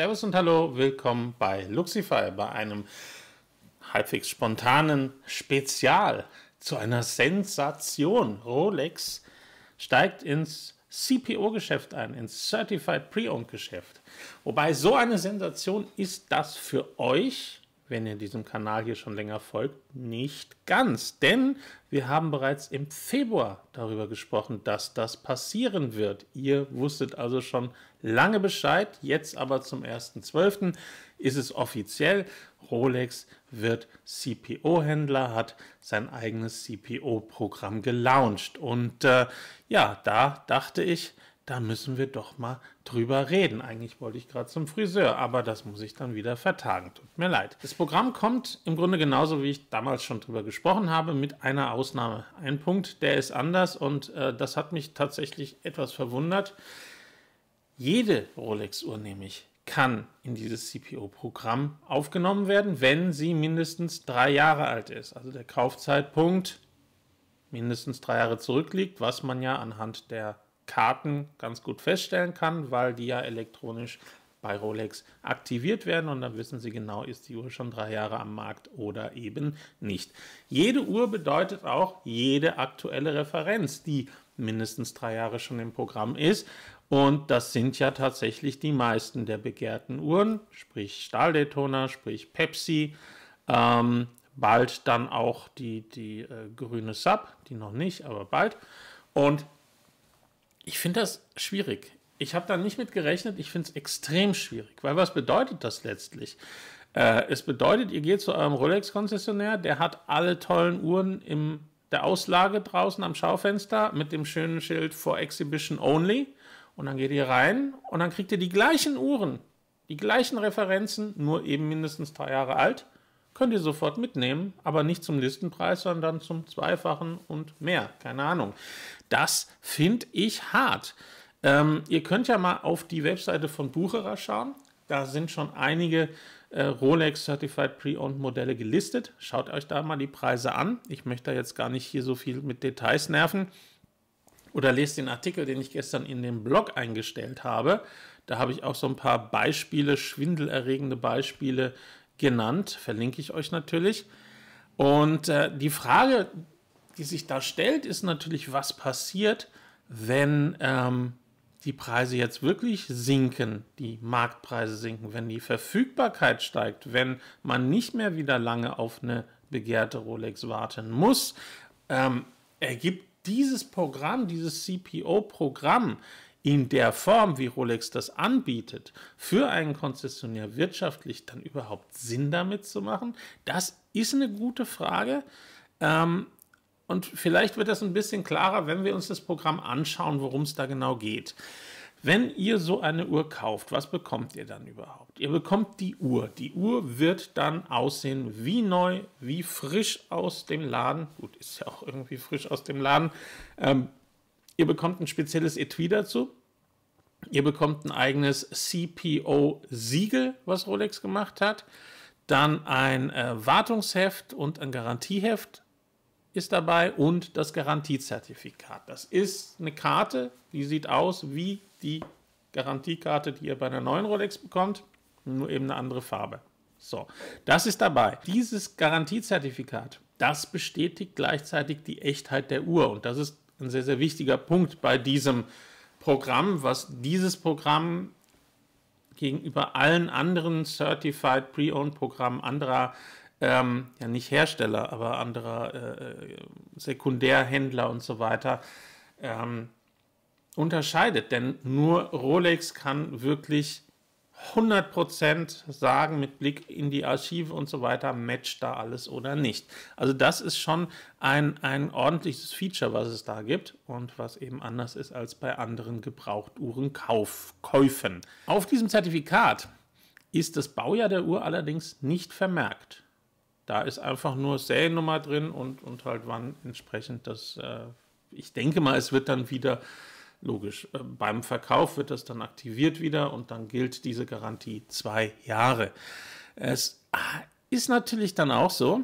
Servus und Hallo, willkommen bei Luxify, bei einem halbwegs spontanen Spezial zu einer Sensation. Rolex steigt ins CPO-Geschäft ein, ins Certified Pre-Owned-Geschäft. Wobei so eine Sensation ist das für euch wenn ihr diesem Kanal hier schon länger folgt, nicht ganz. Denn wir haben bereits im Februar darüber gesprochen, dass das passieren wird. Ihr wusstet also schon lange Bescheid. Jetzt aber zum 1.12. ist es offiziell. Rolex wird CPO-Händler, hat sein eigenes CPO-Programm gelauncht. Und äh, ja, da dachte ich, da müssen wir doch mal drüber reden. Eigentlich wollte ich gerade zum Friseur, aber das muss ich dann wieder vertagen. Tut mir leid. Das Programm kommt im Grunde genauso, wie ich damals schon drüber gesprochen habe, mit einer Ausnahme. Ein Punkt, der ist anders und äh, das hat mich tatsächlich etwas verwundert. Jede Rolex-Uhr nämlich kann in dieses CPO-Programm aufgenommen werden, wenn sie mindestens drei Jahre alt ist. Also der Kaufzeitpunkt mindestens drei Jahre zurückliegt, was man ja anhand der Karten ganz gut feststellen kann, weil die ja elektronisch bei Rolex aktiviert werden und dann wissen Sie genau, ist die Uhr schon drei Jahre am Markt oder eben nicht. Jede Uhr bedeutet auch jede aktuelle Referenz, die mindestens drei Jahre schon im Programm ist. Und das sind ja tatsächlich die meisten der begehrten Uhren, sprich Stahldetoner, sprich Pepsi, ähm, bald dann auch die, die äh, grüne Sub, die noch nicht, aber bald. Und ich finde das schwierig. Ich habe da nicht mit gerechnet. Ich finde es extrem schwierig, weil was bedeutet das letztlich? Äh, es bedeutet, ihr geht zu eurem Rolex-Konzessionär, der hat alle tollen Uhren in der Auslage draußen am Schaufenster mit dem schönen Schild for Exhibition Only. Und dann geht ihr rein und dann kriegt ihr die gleichen Uhren, die gleichen Referenzen, nur eben mindestens drei Jahre alt. Könnt ihr sofort mitnehmen, aber nicht zum Listenpreis, sondern zum Zweifachen und mehr. Keine Ahnung. Das finde ich hart. Ähm, ihr könnt ja mal auf die Webseite von Bucherer schauen. Da sind schon einige äh, Rolex Certified Pre-Owned Modelle gelistet. Schaut euch da mal die Preise an. Ich möchte da jetzt gar nicht hier so viel mit Details nerven. Oder lest den Artikel, den ich gestern in dem Blog eingestellt habe. Da habe ich auch so ein paar Beispiele, schwindelerregende Beispiele genannt. Verlinke ich euch natürlich. Und äh, die Frage, die sich da stellt, ist natürlich, was passiert, wenn ähm, die Preise jetzt wirklich sinken, die Marktpreise sinken, wenn die Verfügbarkeit steigt, wenn man nicht mehr wieder lange auf eine begehrte Rolex warten muss, ähm, ergibt dieses Programm, dieses CPO-Programm in der Form, wie Rolex das anbietet, für einen Konzessionär wirtschaftlich dann überhaupt Sinn damit zu machen? Das ist eine gute Frage. Ähm, und vielleicht wird das ein bisschen klarer, wenn wir uns das Programm anschauen, worum es da genau geht. Wenn ihr so eine Uhr kauft, was bekommt ihr dann überhaupt? Ihr bekommt die Uhr. Die Uhr wird dann aussehen wie neu, wie frisch aus dem Laden. Gut, ist ja auch irgendwie frisch aus dem Laden. Ähm, ihr bekommt ein spezielles Etui dazu. Ihr bekommt ein eigenes CPO-Siegel, was Rolex gemacht hat. Dann ein äh, Wartungsheft und ein Garantieheft ist dabei und das Garantiezertifikat. Das ist eine Karte, die sieht aus wie die Garantiekarte, die ihr bei einer neuen Rolex bekommt, nur eben eine andere Farbe. So, das ist dabei. Dieses Garantiezertifikat, das bestätigt gleichzeitig die Echtheit der Uhr und das ist ein sehr, sehr wichtiger Punkt bei diesem Programm, was dieses Programm gegenüber allen anderen Certified Pre-Owned-Programmen anderer ähm, ja nicht Hersteller, aber anderer äh, äh, Sekundärhändler und so weiter ähm, unterscheidet. Denn nur Rolex kann wirklich 100% sagen mit Blick in die Archive und so weiter, matcht da alles oder nicht. Also das ist schon ein, ein ordentliches Feature, was es da gibt und was eben anders ist als bei anderen Gebrauchtuhrenkäufen. Auf diesem Zertifikat ist das Baujahr der Uhr allerdings nicht vermerkt. Da ist einfach nur Seriennummer drin und, und halt wann entsprechend das. Äh, ich denke mal, es wird dann wieder logisch. Äh, beim Verkauf wird das dann aktiviert wieder und dann gilt diese Garantie zwei Jahre. Es äh, ist natürlich dann auch so,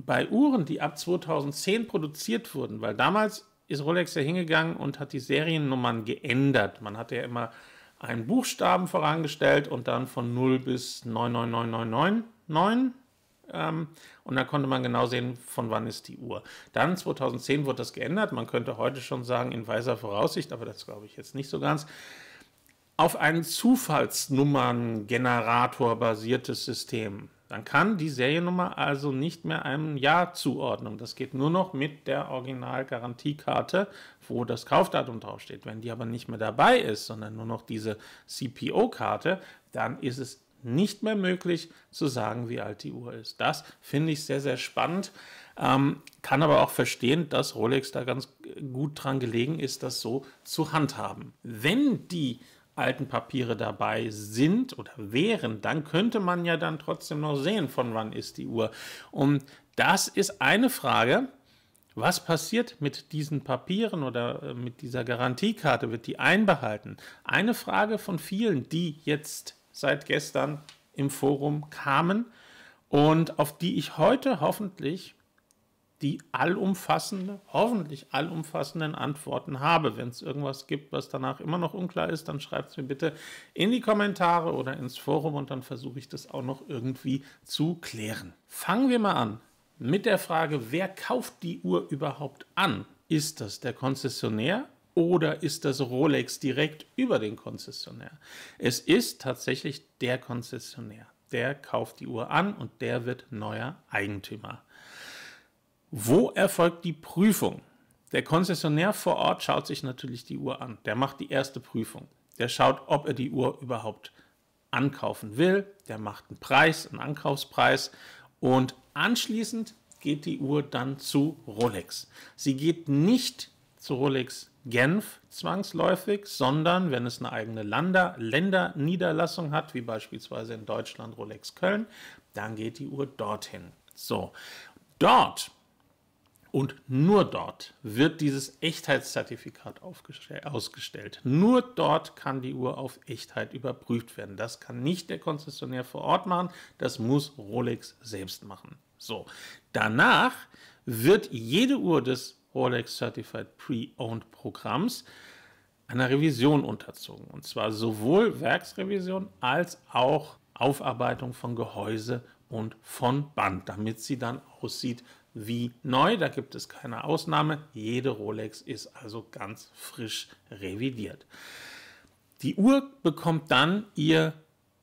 bei Uhren, die ab 2010 produziert wurden, weil damals ist Rolex ja hingegangen und hat die Seriennummern geändert. Man hatte ja immer einen Buchstaben vorangestellt und dann von 0 bis 99999 ähm, und dann konnte man genau sehen, von wann ist die Uhr. Dann 2010 wurde das geändert. Man könnte heute schon sagen, in weiser Voraussicht, aber das glaube ich jetzt nicht so ganz, auf einen Zufallsnummerngenerator basiertes System. Dann kann die Seriennummer also nicht mehr einem Jahr zuordnen. Das geht nur noch mit der Originalgarantiekarte, wo das Kaufdatum draufsteht. Wenn die aber nicht mehr dabei ist, sondern nur noch diese CPO-Karte, dann ist es nicht mehr möglich zu sagen, wie alt die Uhr ist. Das finde ich sehr, sehr spannend. Ähm, kann aber auch verstehen, dass Rolex da ganz gut dran gelegen ist, das so zu handhaben. Wenn die alten Papiere dabei sind oder wären, dann könnte man ja dann trotzdem noch sehen, von wann ist die Uhr. Und das ist eine Frage, was passiert mit diesen Papieren oder äh, mit dieser Garantiekarte? Wird die einbehalten? Eine Frage von vielen, die jetzt seit gestern im Forum kamen und auf die ich heute hoffentlich die allumfassende, hoffentlich allumfassenden Antworten habe. Wenn es irgendwas gibt, was danach immer noch unklar ist, dann schreibt es mir bitte in die Kommentare oder ins Forum und dann versuche ich das auch noch irgendwie zu klären. Fangen wir mal an mit der Frage, wer kauft die Uhr überhaupt an? Ist das der Konzessionär oder ist das Rolex direkt über den Konzessionär? Es ist tatsächlich der Konzessionär. Der kauft die Uhr an und der wird neuer Eigentümer. Wo erfolgt die Prüfung? Der Konzessionär vor Ort schaut sich natürlich die Uhr an. Der macht die erste Prüfung. Der schaut, ob er die Uhr überhaupt ankaufen will. Der macht einen Preis, einen Ankaufspreis. Und anschließend geht die Uhr dann zu Rolex. Sie geht nicht zu Rolex Genf zwangsläufig, sondern wenn es eine eigene Lander Länderniederlassung hat, wie beispielsweise in Deutschland Rolex Köln, dann geht die Uhr dorthin. So, dort und nur dort wird dieses Echtheitszertifikat ausgestellt. Nur dort kann die Uhr auf Echtheit überprüft werden. Das kann nicht der Konzessionär vor Ort machen, das muss Rolex selbst machen. So, danach wird jede Uhr des Rolex Certified Pre-Owned Programms einer Revision unterzogen. Und zwar sowohl Werksrevision als auch Aufarbeitung von Gehäuse und von Band, damit sie dann aussieht wie neu. Da gibt es keine Ausnahme. Jede Rolex ist also ganz frisch revidiert. Die Uhr bekommt dann ihr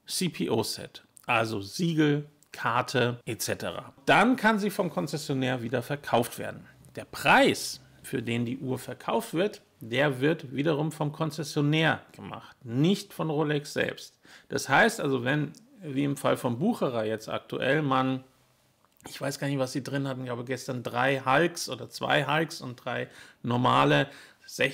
CPO-Set, also Siegel, Karte etc. Dann kann sie vom Konzessionär wieder verkauft werden. Der Preis, für den die Uhr verkauft wird, der wird wiederum vom Konzessionär gemacht, nicht von Rolex selbst. Das heißt also, wenn, wie im Fall von Bucherer jetzt aktuell, man, ich weiß gar nicht, was sie drin hatten, ich habe gestern drei Hulks oder zwei Hulks und drei normale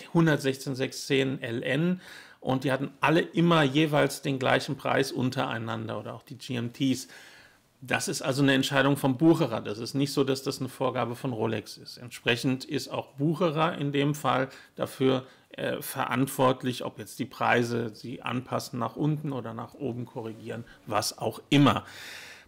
116 LN und die hatten alle immer jeweils den gleichen Preis untereinander oder auch die GMTs. Das ist also eine Entscheidung vom Bucherer. Das ist nicht so, dass das eine Vorgabe von Rolex ist. Entsprechend ist auch Bucherer in dem Fall dafür äh, verantwortlich, ob jetzt die Preise sie anpassen nach unten oder nach oben korrigieren, was auch immer.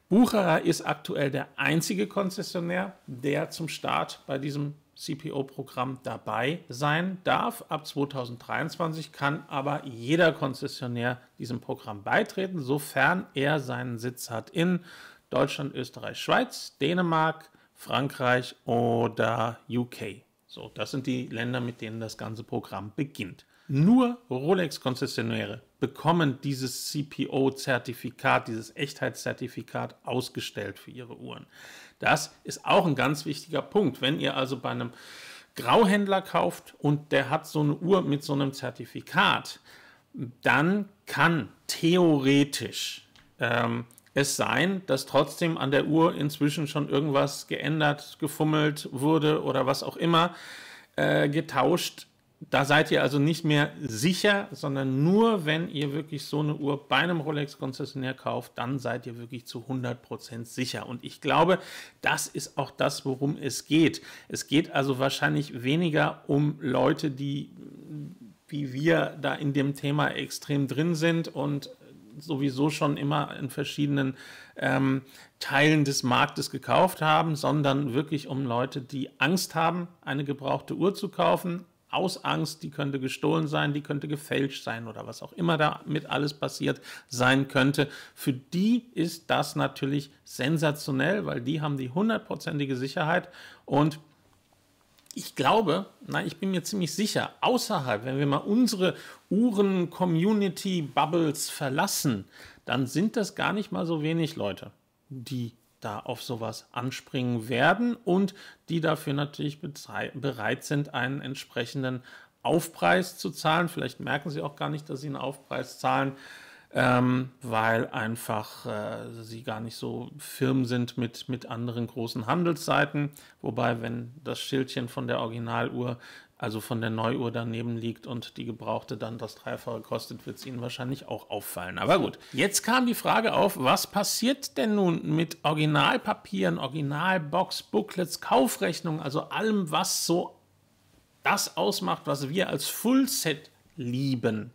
Bucherer ist aktuell der einzige Konzessionär, der zum Start bei diesem CPO-Programm dabei sein darf. Ab 2023 kann aber jeder Konzessionär diesem Programm beitreten, sofern er seinen Sitz hat in Deutschland, Österreich, Schweiz, Dänemark, Frankreich oder UK. So, das sind die Länder, mit denen das ganze Programm beginnt. Nur Rolex-Konzessionäre bekommen dieses CPO-Zertifikat, dieses Echtheitszertifikat ausgestellt für ihre Uhren. Das ist auch ein ganz wichtiger Punkt. Wenn ihr also bei einem Grauhändler kauft und der hat so eine Uhr mit so einem Zertifikat, dann kann theoretisch ähm, es sein, dass trotzdem an der Uhr inzwischen schon irgendwas geändert, gefummelt wurde oder was auch immer äh, getauscht. Da seid ihr also nicht mehr sicher, sondern nur wenn ihr wirklich so eine Uhr bei einem Rolex-Konzessionär kauft, dann seid ihr wirklich zu 100% sicher. Und ich glaube, das ist auch das, worum es geht. Es geht also wahrscheinlich weniger um Leute, die wie wir da in dem Thema extrem drin sind und sowieso schon immer in verschiedenen ähm, Teilen des Marktes gekauft haben, sondern wirklich um Leute, die Angst haben, eine gebrauchte Uhr zu kaufen, aus Angst, die könnte gestohlen sein, die könnte gefälscht sein oder was auch immer damit alles passiert sein könnte. Für die ist das natürlich sensationell, weil die haben die hundertprozentige Sicherheit und ich glaube, na, ich bin mir ziemlich sicher, außerhalb, wenn wir mal unsere Uhren-Community-Bubbles verlassen, dann sind das gar nicht mal so wenig Leute, die da auf sowas anspringen werden und die dafür natürlich bereit sind, einen entsprechenden Aufpreis zu zahlen. Vielleicht merken sie auch gar nicht, dass sie einen Aufpreis zahlen ähm, weil einfach äh, sie gar nicht so firm sind mit, mit anderen großen Handelsseiten. Wobei, wenn das Schildchen von der Originaluhr, also von der Neuuhr daneben liegt und die gebrauchte dann das Dreifache kostet, wird es ihnen wahrscheinlich auch auffallen. Aber gut, jetzt kam die Frage auf, was passiert denn nun mit Originalpapieren, Originalbox, Booklets, Kaufrechnungen, also allem, was so das ausmacht, was wir als Fullset lieben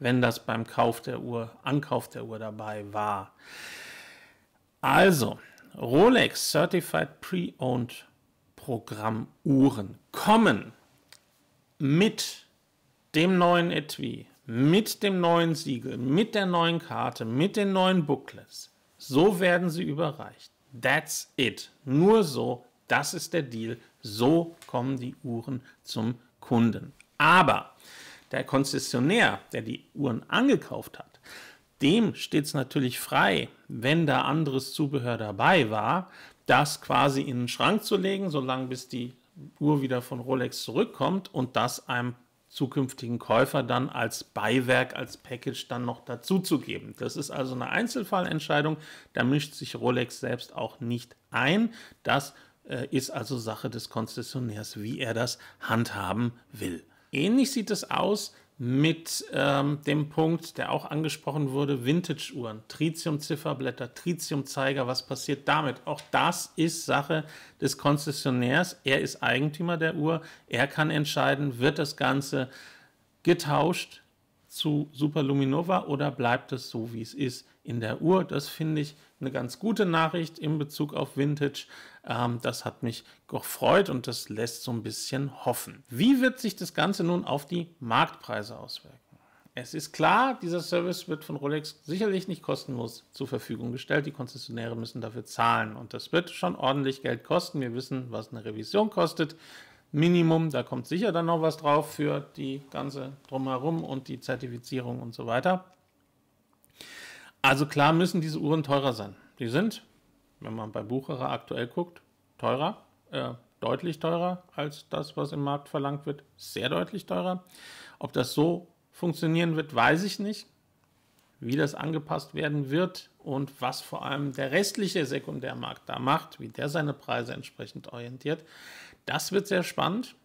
wenn das beim Kauf der Uhr, Ankauf der Uhr dabei war. Also, Rolex Certified Pre-Owned Programm Uhren kommen mit dem neuen Etui, mit dem neuen Siegel, mit der neuen Karte, mit den neuen Booklets. So werden sie überreicht. That's it. Nur so, das ist der Deal. So kommen die Uhren zum Kunden. Aber der Konzessionär, der die Uhren angekauft hat, dem steht es natürlich frei, wenn da anderes Zubehör dabei war, das quasi in den Schrank zu legen, solange bis die Uhr wieder von Rolex zurückkommt und das einem zukünftigen Käufer dann als Beiwerk, als Package dann noch dazuzugeben. Das ist also eine Einzelfallentscheidung, da mischt sich Rolex selbst auch nicht ein. Das äh, ist also Sache des Konzessionärs, wie er das handhaben will. Ähnlich sieht es aus mit ähm, dem Punkt, der auch angesprochen wurde, Vintage-Uhren, Tritium-Zifferblätter, Tritium-Zeiger, was passiert damit? Auch das ist Sache des Konzessionärs. Er ist Eigentümer der Uhr. Er kann entscheiden, wird das Ganze getauscht, zu Superluminova oder bleibt es so, wie es ist in der Uhr? Das finde ich eine ganz gute Nachricht in Bezug auf Vintage. Ähm, das hat mich gefreut und das lässt so ein bisschen hoffen. Wie wird sich das Ganze nun auf die Marktpreise auswirken? Es ist klar, dieser Service wird von Rolex sicherlich nicht kostenlos zur Verfügung gestellt. Die Konzessionäre müssen dafür zahlen und das wird schon ordentlich Geld kosten. Wir wissen, was eine Revision kostet. Minimum. Da kommt sicher dann noch was drauf für die ganze Drumherum und die Zertifizierung und so weiter. Also klar müssen diese Uhren teurer sein. Die sind, wenn man bei Bucherer aktuell guckt, teurer, äh, deutlich teurer als das, was im Markt verlangt wird, sehr deutlich teurer. Ob das so funktionieren wird, weiß ich nicht. Wie das angepasst werden wird und was vor allem der restliche Sekundärmarkt da macht, wie der seine Preise entsprechend orientiert, das wird sehr spannend.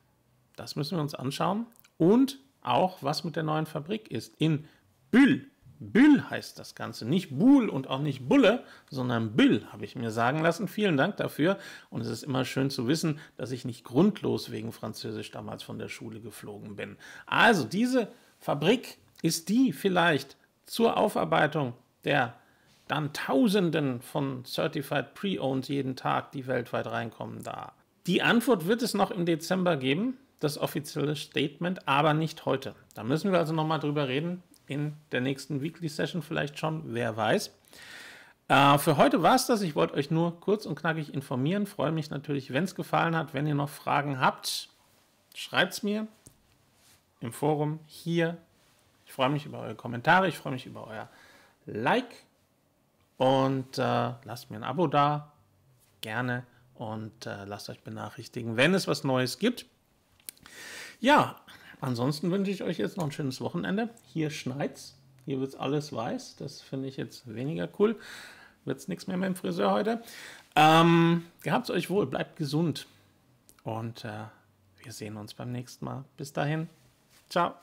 Das müssen wir uns anschauen. Und auch, was mit der neuen Fabrik ist. In Bül. Bül heißt das Ganze. Nicht Buhl und auch nicht Bulle, sondern Bül, habe ich mir sagen lassen. Vielen Dank dafür. Und es ist immer schön zu wissen, dass ich nicht grundlos wegen Französisch damals von der Schule geflogen bin. Also, diese Fabrik ist die vielleicht zur Aufarbeitung der dann Tausenden von Certified Pre-Owned jeden Tag, die weltweit reinkommen, da. Die Antwort wird es noch im Dezember geben, das offizielle Statement, aber nicht heute. Da müssen wir also nochmal drüber reden, in der nächsten Weekly Session vielleicht schon, wer weiß. Äh, für heute war es das. Ich wollte euch nur kurz und knackig informieren. Freue mich natürlich, wenn es gefallen hat. Wenn ihr noch Fragen habt, schreibt es mir im Forum hier. Ich freue mich über eure Kommentare, ich freue mich über euer Like und äh, lasst mir ein Abo da. Gerne und äh, lasst euch benachrichtigen, wenn es was Neues gibt. Ja, ansonsten wünsche ich euch jetzt noch ein schönes Wochenende. Hier schneit's, hier wird alles weiß. Das finde ich jetzt weniger cool. Wird es nichts mehr mit dem Friseur heute. Ähm, gehabt's euch wohl, bleibt gesund und äh, wir sehen uns beim nächsten Mal. Bis dahin, ciao.